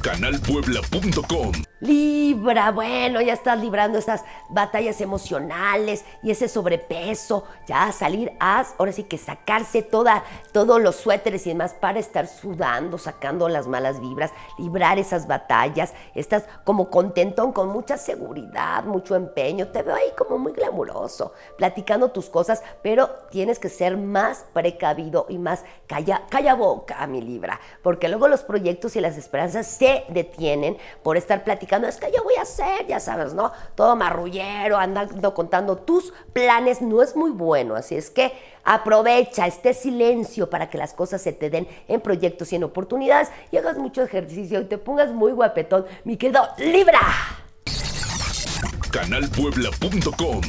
canalpuebla.com. Libra, bueno, ya estás librando esas batallas emocionales y ese sobrepeso. Ya salir, haz, ahora sí que sacarse todos los suéteres y demás para estar sudando, sacando las malas vibras, librar esas batallas. Estás como contentón, con mucha seguridad, mucho empeño. Te veo ahí como muy glamuroso, platicando tus cosas, pero tienes que ser más precavido y más calla, calla boca, mi Libra, porque luego los proyectos y las esperanzas se detienen por estar platicando, es que yo voy a hacer, ya sabes, ¿no? Todo marrullero, andando contando tus planes, no es muy bueno, así es que aprovecha este silencio para que las cosas se te den en proyectos y en oportunidades y hagas mucho ejercicio y te pongas muy guapetón, mi querido Libra. Canalpuebla.com